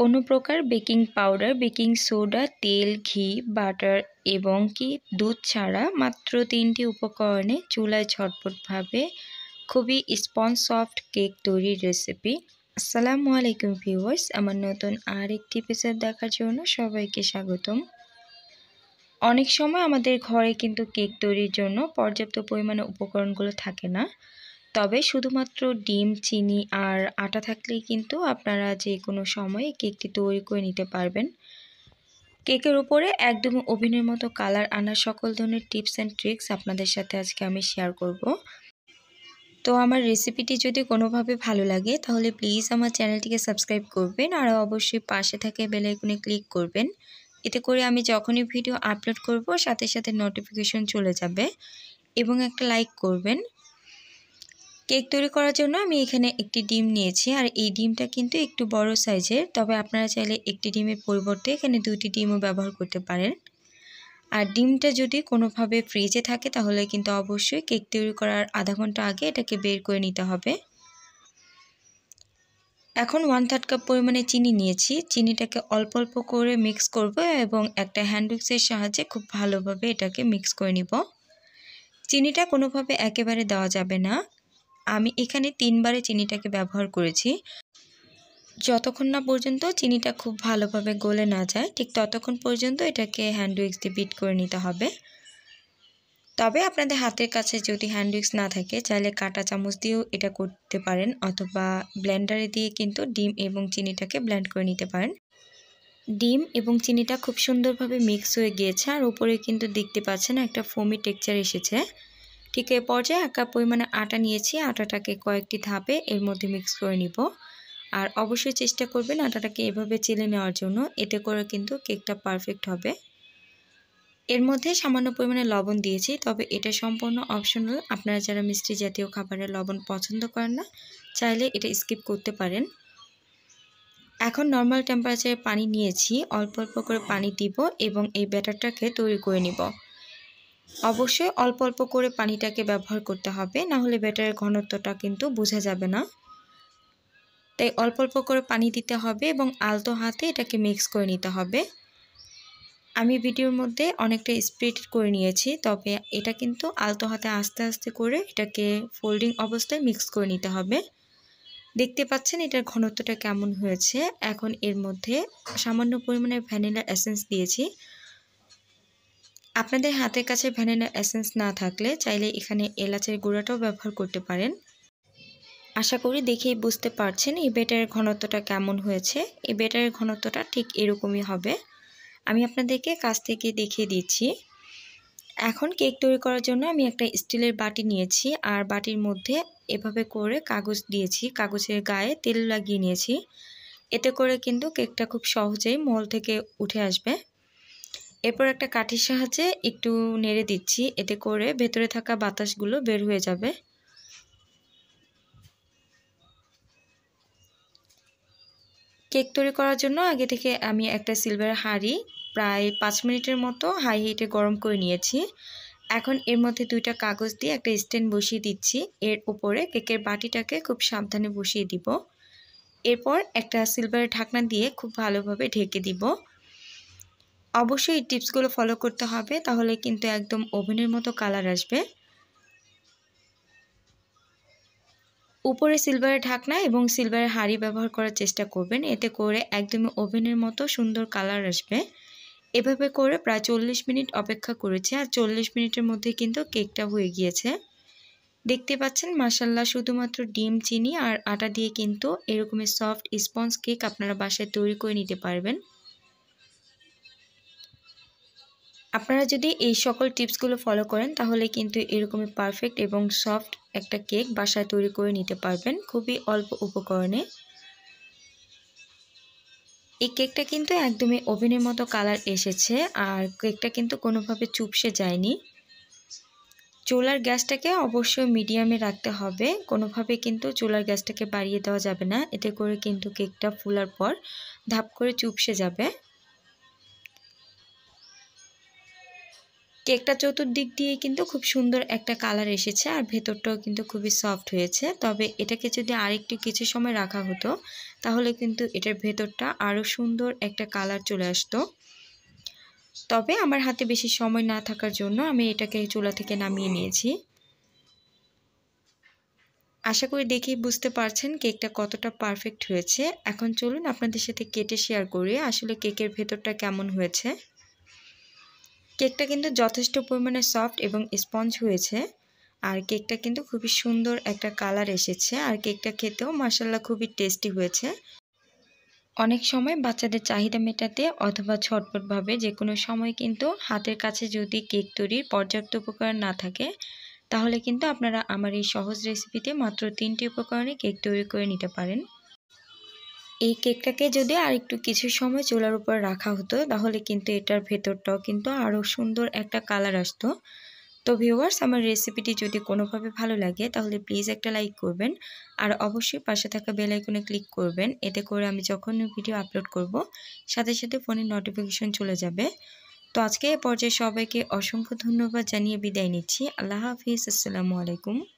কোনো প্রকার baking powder baking soda তেল ঘি বাটার এবং কি দুধ ছাড়া মাত্র তিনটি উপকরণে চুলায় ছটপটভাবে খুবই স্পঞ্জ সফট কেক তৈরির রেসিপি আসসালামু আলাইকুম ভিউয়ার্স আমার নতুন আর একটি পেসার দেখার জন্য সবাইকে স্বাগতম অনেক সময় আমাদের ঘরে কিন্তু কেক তৈরির জন্য পর্যাপ্ত পরিমাণে উপকরণগুলো থাকে না তবে শুধুমাত্র ডিম চিনি আর আটা থাকলেই কিন্তু আপনারা যে কোনো সময়ে কেকটি তৈরি করে নিতে পারবেন কেকের উপরে একদম ওভেনের মতো কালার আনার সকল ধরনের টিপস অ্যান্ড ট্রিক্স আপনাদের সাথে আজকে আমি শেয়ার করব তো আমার রেসিপিটি যদি কোনোভাবে ভালো লাগে তাহলে প্লিজ আমার চ্যানেলটিকে সাবস্ক্রাইব করবেন আর অবশ্যই পাশে থাকে বেলাইকনে ক্লিক করবেন এতে করে আমি যখনই ভিডিও আপলোড করব সাথে সাথে নোটিফিকেশন চলে যাবে এবং একটা লাইক করবেন কেক তৈরি করার জন্য আমি এখানে একটি ডিম নিয়েছি আর এই ডিমটা কিন্তু একটু বড় সাইজের তবে আপনারা চাইলে একটি ডিমের পরিবর্তে এখানে দুটি ডিমও ব্যবহার করতে পারেন আর ডিমটা যদি কোনোভাবে ফ্রিজে থাকে তাহলে কিন্তু অবশ্যই কেক তৈরি করার আধা ঘন্টা আগে এটাকে বের করে নিতে হবে এখন ওয়ান থার্ড কাপ পরিমাণে চিনি নিয়েছি চিনিটাকে অল্প অল্প করে মিক্স করব এবং একটা হ্যান্ড সাহায্যে খুব ভালোভাবে এটাকে মিক্স করে নিব চিনিটা কোনোভাবে একেবারে দেওয়া যাবে না আমি এখানে তিনবারে চিনিটাকে ব্যবহার করেছি যতক্ষণ না পর্যন্ত চিনিটা খুব ভালোভাবে গলে না যায় ঠিক ততক্ষণ পর্যন্ত এটাকে হ্যান্ড উইক্স দিয়ে বিট করে নিতে হবে তবে আপনাদের হাতের কাছে যদি হ্যান্ড উইক্স না থাকে চাইলে কাটা চামচ দিয়েও এটা করতে পারেন অথবা ব্ল্যান্ডারে দিয়ে কিন্তু ডিম এবং চিনিটাকে ব্ল্যান্ড করে নিতে পারেন ডিম এবং চিনিটা খুব সুন্দরভাবে মিক্স হয়ে গিয়েছে আর উপরে কিন্তু দেখতে পাচ্ছেন একটা ফোমি টেক্সচার এসেছে ঠিক এই পর্যায়ে এক কাপ পরিমাণে আটা নিয়েছি আটাটাকে কয়েকটি ধাপে এর মধ্যে মিক্স করে নিব আর অবশ্যই চেষ্টা করবেন আটাটাকে এভাবে চেলে নেওয়ার জন্য এতে করে কিন্তু কেকটা পারফেক্ট হবে এর মধ্যে সামান্য পরিমাণে লবণ দিয়েছি তবে এটা সম্পূর্ণ অপশনাল আপনারা যারা মিষ্টি জাতীয় খাবারে লবণ পছন্দ করেন না চাইলে এটা স্কিপ করতে পারেন এখন নর্মাল টেম্পারেচারে পানি নিয়েছি অল্প অল্প করে পানি দিব এবং এই ব্যাটারটাকে তৈরি করে নিব অবশ্যই অল্প অল্প করে পানিটাকে ব্যবহার করতে হবে না হলে ব্যাটারের ঘনত্বটা কিন্তু বোঝা যাবে না তাই অল্প অল্প করে পানি দিতে হবে এবং আলতো হাতে এটাকে মিক্স করে নিতে হবে আমি ভিডিওর মধ্যে অনেকটা স্প্রেড করে নিয়েছি তবে এটা কিন্তু আলতো হাতে আস্তে আস্তে করে এটাকে ফোল্ডিং অবস্থায় মিক্স করে নিতে হবে দেখতে পাচ্ছেন এটার ঘনত্বটা কেমন হয়েছে এখন এর মধ্যে সামান্য পরিমাণে ভ্যানিলা এসেন্স দিয়েছি আপনাদের হাতের কাছে ভ্যানিলা এসেন্স না থাকলে চাইলে এখানে এলাচের গুঁড়াটাও ব্যবহার করতে পারেন আশা করি দেখেই বুঝতে পারছেন এই বেটারের ঘনত্বটা কেমন হয়েছে এই বেটারের ঘনত্বটা ঠিক এরকমই হবে আমি আপনাদেরকে কাছ থেকে দেখিয়ে দিচ্ছি এখন কেক তৈরি করার জন্য আমি একটা স্টিলের বাটি নিয়েছি আর বাটির মধ্যে এভাবে করে কাগজ দিয়েছি কাগজের গায়ে তেল লাগিয়ে নিয়েছি এতে করে কিন্তু কেকটা খুব সহজেই মল থেকে উঠে আসবে এরপর একটা কাঠির সাহায্যে একটু নেড়ে দিচ্ছি এতে করে ভেতরে থাকা বাতাসগুলো বের হয়ে যাবে কেক তৈরি করার জন্য আগে থেকে আমি একটা সিলভার হাঁড়ি প্রায় পাঁচ মিনিটের মতো হাই হিটে গরম করে নিয়েছি এখন এর মধ্যে দুইটা কাগজ দিয়ে একটা স্ট্যান্ড বসিয়ে দিচ্ছি এর উপরে কেকের বাটিটাকে খুব সাবধানে বসিয়ে দিব এরপর একটা সিলভারের ঢাকনা দিয়ে খুব ভালোভাবে ঢেকে দিব অবশ্যই এই টিপসগুলো ফলো করতে হবে তাহলে কিন্তু একদম ওভেনের মতো কালার আসবে উপরে সিলভারের ঢাকনা এবং সিলভারের হাঁড়ি ব্যবহার করার চেষ্টা করবেন এতে করে একদমই ওভেনের মতো সুন্দর কালার আসবে এভাবে করে প্রায় চল্লিশ মিনিট অপেক্ষা করেছে আর চল্লিশ মিনিটের মধ্যে কিন্তু কেকটা হয়ে গিয়েছে দেখতে পাচ্ছেন মার্শাল্লাহ শুধুমাত্র ডিম চিনি আর আটা দিয়ে কিন্তু এরকমের সফট স্পঞ্জ কেক আপনারা বাসায় তৈরি করে নিতে পারবেন আপনারা যদি এই সকল টিপসগুলো ফলো করেন তাহলে কিন্তু এরকমই পারফেক্ট এবং সফট একটা কেক বাসায় তৈরি করে নিতে পারবেন খুবই অল্প উপকরণে এই কেকটা কিন্তু একদমই ওভেনের মতো কালার এসেছে আর কেকটা কিন্তু কোনোভাবে চুপসে যায়নি চোলার গ্যাসটাকে অবশ্যই মিডিয়ামে রাখতে হবে কোনোভাবে কিন্তু চোলার গ্যাসটাকে বাড়িয়ে দেওয়া যাবে না এতে করে কিন্তু কেকটা ফুলার পর ধাপ করে চুপসে যাবে কেকটা চতুর্দিক দিয়ে কিন্তু খুব সুন্দর একটা কালার এসেছে আর ভেতরটাও কিন্তু খুবই সফট হয়েছে তবে এটাকে যদি আরেকটু কিছু সময় রাখা হতো তাহলে কিন্তু এটার ভেতরটা আরও সুন্দর একটা কালার চলে আসতো তবে আমার হাতে বেশি সময় না থাকার জন্য আমি এটাকে চুলা থেকে নামিয়ে নিয়েছি আশা করি দেখেই বুঝতে পারছেন কেকটা কতটা পারফেক্ট হয়েছে এখন চলুন আপনাদের সাথে কেটে শেয়ার করি আসলে কেকের ভেতরটা কেমন হয়েছে কেকটা কিন্তু যথেষ্ট পরিমাণে সফট এবং স্পঞ্জ হয়েছে আর কেকটা কিন্তু খুবই সুন্দর একটা কালার এসেছে আর কেকটা খেতেও মাসাল্লা খুবই টেস্টি হয়েছে অনেক সময় বাচ্চাদের চাহিদা মেটাতে অথবা ছটপটভাবে যে কোনো সময় কিন্তু হাতের কাছে যদি কেক তৈরির পর্যাপ্ত উপকরণ না থাকে তাহলে কিন্তু আপনারা আমার এই সহজ রেসিপিতে মাত্র তিনটি উপকরণে কেক তৈরি করে নিতে পারেন এই কেকটাকে যদি আর একটু কিছু সময় চুলার উপর রাখা হতো তাহলে কিন্তু এটার ভেতরটাও কিন্তু আরও সুন্দর একটা কালার আসতো তো ভিউয়ার্স আমার রেসিপিটি যদি কোনোভাবে ভালো লাগে তাহলে প্লিজ একটা লাইক করবেন আর অবশ্যই পাশে থাকা বেলাইকনে ক্লিক করবেন এতে করে আমি যখন ভিডিও আপলোড করব সাথে সাথে ফোনে নোটিফিকেশন চলে যাবে তো আজকে এ পর্যায়ে সবাইকে অসংখ্য ধন্যবাদ জানিয়ে বিদায় নিচ্ছি আল্লাহ হাফিজ আসসালামু আলাইকুম